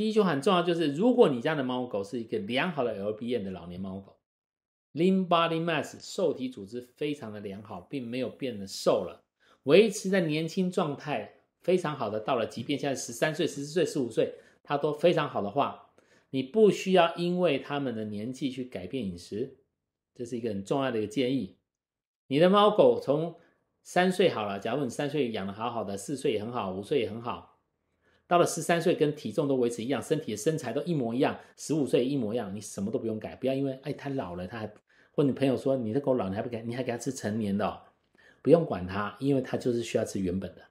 第一点很重要，就是如果你家的猫狗是一个良好的 l b n 的老年猫狗，Lean Body Mass 受体组织非常的良好，并没有变得瘦了，维持在年轻状态非常好的，到了即便现在十三岁、十四岁、十五岁，它都非常好的话，你不需要因为他们的年纪去改变饮食，这是一个很重要的一个建议。你的猫狗从三岁好了，假如你三岁养的好好的，四岁也很好，五岁也很好。到了十三岁，跟体重都维持一样，身体的身材都一模一样。十五岁一模一样，你什么都不用改。不要因为哎，它老了，它还或你朋友说你的狗老了，还不给，你还给它吃成年的，不用管它，因为它就是需要吃原本的。